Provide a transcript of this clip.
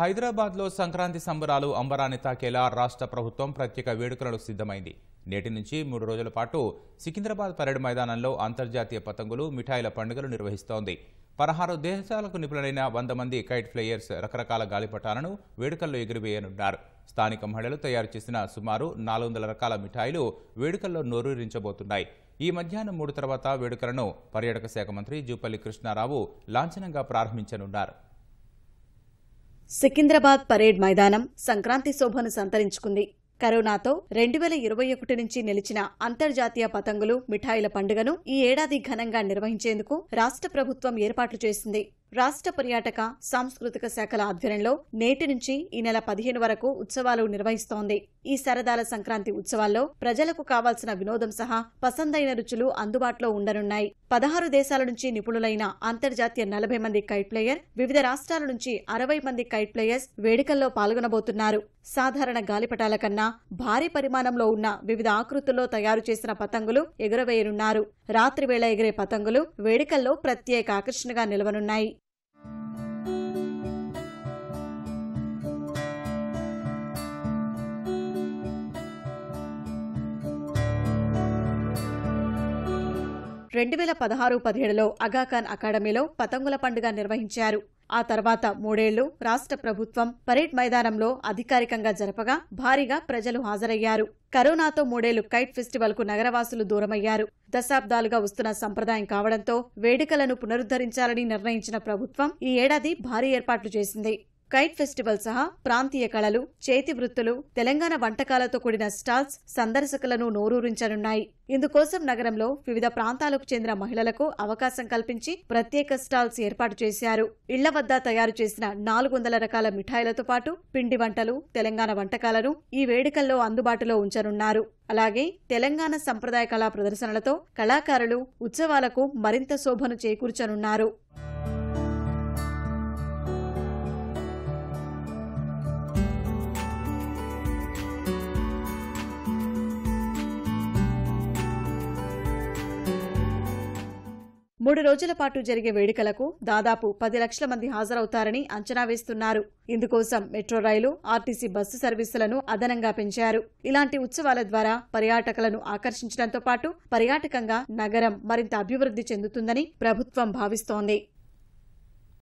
హైదరాబాద్లో సంక్రాంతి సంబరాలు అంబరాన్ని తాకేలా రాష్ట్ర ప్రభుత్వం ప్రత్యేక వేడుకలకు సిద్ధమైంది నేటి నుంచి మూడు రోజుల పాటు సికింద్రాబాద్ పరేడ్ మైదానంలో అంతర్జాతీయ పతంగులు మిఠాయిల పండుగలు నిర్వహిస్తోంది పదహారు దేశాలకు నిపుణులైన వంద మంది కైట్ ఫ్లేయర్స్ రకరకాల గాలిపటాలను వేడుకల్లో ఎగిరివేయనున్నారు స్థానిక మహిళలు తయారు చేసిన సుమారు నాలుగు వందల రకాల మిఠాయిలు వేడుకల్లో నోరూరించబోతున్నాయి ఈ మధ్యాహ్నం మూడు తర్వాత వేడుకలను పర్యాటక శాఖ మంత్రి జూపల్లి కృష్ణారావు లాంఛనంగా ప్రారంభించనున్నారు సికింద్రాబాద్ పరేడ్ మైదానం సంక్రాంతి శోభను సంతరించుకుంది కరోనాతో రెండు వేల ఇరవై ఒకటి నుంచి నిలిచిన అంతర్జాతీయ పతంగులు మిఠాయిల పండుగను ఈ ఏడాది ఘనంగా నిర్వహించేందుకు రాష్ట్ర ప్రభుత్వం ఏర్పాట్లు చేసింది రాష్ట్ర పర్యాటక సాంస్కృతిక శాఖల ఆధ్వర్యంలో నేటి నుంచి ఈ నెల పదిహేను వరకు ఉత్సవాలు నిర్వహిస్తోంది ఈ సరదాల సంక్రాంతి ఉత్సవాల్లో ప్రజలకు కావాల్సిన వినోదం సహా పసందైన రుచులు అందుబాటులో ఉండనున్నాయి పదహారు దేశాల నుంచి నిపుణులైన అంతర్జాతీయ నలభై మంది కైట్ ప్లేయర్ వివిధ రాష్ట్రాల నుంచి అరవై మంది కైట్ ప్లేయర్స్ వేడుకల్లో పాల్గొనబోతున్నారు సాధారణ గాలిపటాల కన్నా భారీ పరిమాణంలో ఉన్న వివిధ ఆకృతుల్లో తయారు చేసిన పతంగులు ఎగురవేయనున్నారు రాత్రివేళ ఎగిరే పతంగులు వేడుకల్లో ప్రత్యేక ఆకర్షణగా నిలవనున్నాయి రెండు వేల పదహారు పదిహేడులో అగాఖాన్ అకాడమీలో పతంగుల పండుగ నిర్వహించారు ఆ తర్వాత మూడేళ్లు రాష్ట్ర ప్రభుత్వం పరేడ్ మైదానంలో అధికారికంగా జరపగా భారీగా ప్రజలు హాజరయ్యారు కరోనాతో మూడేళ్లు కైట్ ఫెస్టివల్ కు నగరవాసులు దూరమయ్యారు దశాబ్దాలుగా వస్తున్న సంప్రదాయం కావడంతో వేడుకలను పునరుద్ధరించాలని నిర్ణయించిన ప్రభుత్వం ఈ ఏడాది భారీ ఏర్పాట్లు చేసింది కైట్ ఫెస్టివల్ సహా ప్రాంతీయ కళలు చేతి వృత్తులు తెలంగాణ వంటకాలతో కూడిన స్టాల్స్ సందర్శకులను నోరూరించనున్నాయి ఇందుకోసం నగరంలో వివిధ ప్రాంతాలకు చెందిన మహిళలకు అవకాశం కల్పించి ప్రత్యేక స్టాల్స్ ఏర్పాటు చేశారు ఇళ్ల వద్ద తయారు చేసిన నాలుగు వందల రకాల మిఠాయిలతో పాటు పిండి వంటలు తెలంగాణ వంటకాలను ఈ వేడుకల్లో అందుబాటులో ఉంచనున్నారు అలాగే తెలంగాణ సంప్రదాయ కళా ప్రదర్శనలతో కళాకారులు ఉత్సవాలకు మరింత శోభను చేకూర్చనున్నారు మూడు రోజుల పాటు జరిగే వేడుకలకు దాదాపు పది లక్షల మంది హాజరవుతారని అంచనా వేస్తున్నారు ఇందుకోసం మెట్రో రైలు ఆర్టీసీ బస్సు సర్వీసులను అదనంగా పెంచారు ఇలాంటి ఉత్సవాల ద్వారా పర్యాటకులను ఆకర్షించడంతో పాటు పర్యాటకంగా నగరం మరింత అభివృద్ధి చెందుతుందని ప్రభుత్వం భావిస్తోంది